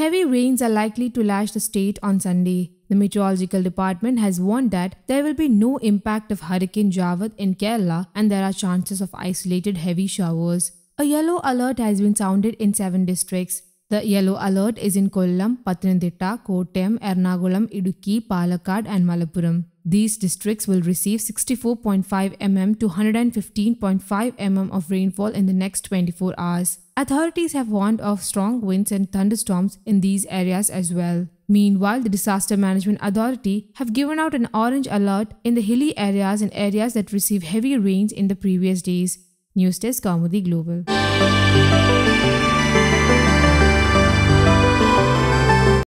Heavy rains are likely to lash the state on Sunday. The meteorological department has warned that there will be no impact of Hurricane Javad in Kerala and there are chances of isolated heavy showers. A yellow alert has been sounded in seven districts. The yellow alert is in Kollam, Pathanamthitta, Kottayam, Ernakulam, Idukki, Palakkad and Malappuram. These districts will receive 64.5 mm to 115.5 mm of rainfall in the next 24 hours. Authorities have warned of strong winds and thunderstorms in these areas as well. Meanwhile, the Disaster Management Authority have given out an orange alert in the hilly areas and areas that receive heavy rains in the previous days. News Desk Global.